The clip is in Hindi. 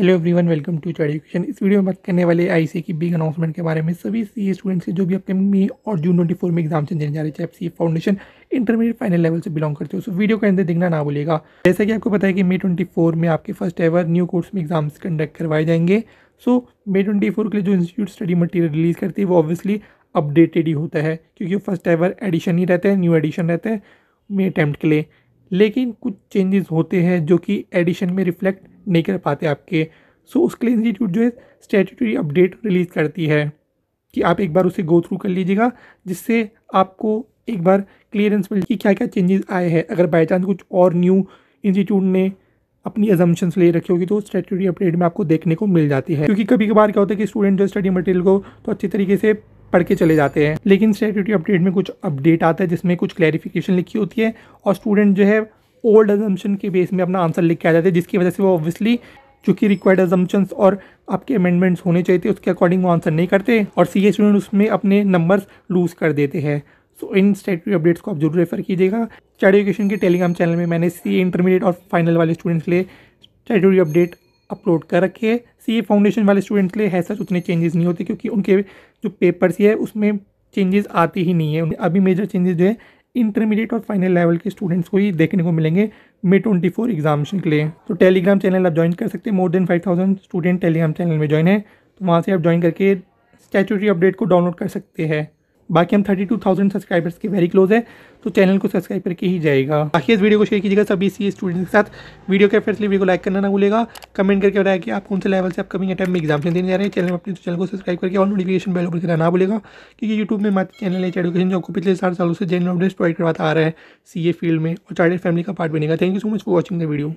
हेलो एवरीवन वेलकम टू चार एजुकेशन इस वीडियो में बात करने वाले आई की बिग अनाउंसमेंट के बारे में सभी सी स्टूडेंट्स के जो भी अपने मे और जून ट्वेंटी फोर में एग्जाम देने जा रहे चाहे C foundation intermediate final level से बिलोंग करते हो सो वीडियो के अंदर देखना ना भूलेगा जैसा कि आपको पता है कि मे ट्वेंटी फोर में आपके फर्स्ट एवर न्यू कोर्स में एग्जाम्स कंडक्ट करवाए जाएंगे सो मे ट्वेंटी फोर के लिए जो इंस्टीट्यूट स्टडी मटीरियल रिलीज़ करती है वो ऑब्वियसली अपडेटेड ही होता है क्योंकि फर्स्ट एवर एडिशन ही रहते हैं न्यू एडिशन रहते हैं मे अटैम्प्ट के लिए लेकिन कुछ चेंजेस होते हैं जो कि एडिशन में रिफ्लेक्ट नहीं कर पाते आपके सो उसके लिए इंस्टीट्यूट जो है स्टेटूटरी अपडेट रिलीज़ करती है कि आप एक बार उसे गो थ्रू कर लीजिएगा जिससे आपको एक बार क्लियरेंस मिल कि क्या क्या चेंजेस आए हैं अगर बाई चांस कुछ और न्यू इंस्टीट्यूट ने अपनी एजम्पन्स ले रखी होगी तो स्टेटरी अपडेट में आपको देखने को मिल जाती है क्योंकि कभी कभार क्या होता है कि स्टूडेंट जो स्टडी मटेरियल को तो अच्छे तरीके से पढ़ के चले जाते हैं लेकिन स्टेटरी अपडेट में कुछ अपडेट आता है जिसमें कुछ क्लैरिफिकेशन लिखी होती है और स्टूडेंट जो है ओल्ड एजम्पन के बेस में अपना आंसर लिख के आ जाते हैं जिसकी वजह से वो ऑब्वियसली चूँकि रिक्वायर्ड एजम्पन्स और आपके अमेंडमेंट्स होने चाहिए थे उसके अकॉर्डिंग वो आंसर नहीं करते और सी स्टूडेंट उसमें अपने नंबर्स लूज़ कर देते हैं सो इन स्टेटरी अपडेट्स को आप जरूर रेफर कीजिएगा स्टडी एजुकेशन के टेलीग्राम चैनल में मैंने सी इंटरमीडिएट और फाइनल वाले स्टूडेंट्स के लिए स्टेटरी अपडेट अपलोड कर रखे है सी ए फाउंडेशन वाले स्टूडेंट्स के लिए है सच उतने चेंजेस नहीं होते क्योंकि उनके जो पेपर्स है उसमें चेंजेस आते ही नहीं है अभी मेजर चेंजेस जो है इंटरमीडिएट और फाइनल लेवल के स्टूडेंट्स को ही देखने को मिलेंगे मे ट्वेंटी फोर एग्जामेशन के लिए तो टेलीग्राम चैनल आप ज्वाइन कर सकते हैं more than five thousand student Telegram channel में ज्वाइन है तो वहाँ से आप ज्वाइन करके स्टैचूटरी अपडेट को डाउनलोड कर सकते हैं बाकी हम थर्टी टू थाउजेंड सब्सक्राइबर्स के वेरी क्लोज है तो चैनल को सब्सक्राइब करके ही जाएगा बाकी इस वीडियो को शेयर कीजिएगा सभी सी स्टूडेंट्स के साथ वीडियो के फिर वीडियो को लाइक करना ना भूलेगा कमेंट करके बताया कि आप कौन से लेवल से अपकमिंग अटैम्प में एग्जाम देने जा रहे हैं चैनल में अपने चैनल तो को सब्सक्राइब करके और नोटिफिकेशन बेल ऊपर करना ना भूलेगा क्योंकि यूट्यूब में हमारे चैनल है एडुकेशन जो आपको पिछले सात सालों से जनरल अपडेट्स प्रोवाइड करवाता आ रहा है सी फील्ड में और चार्टेड फैमिली का पार्ट बनेगा thank you so much for watching the video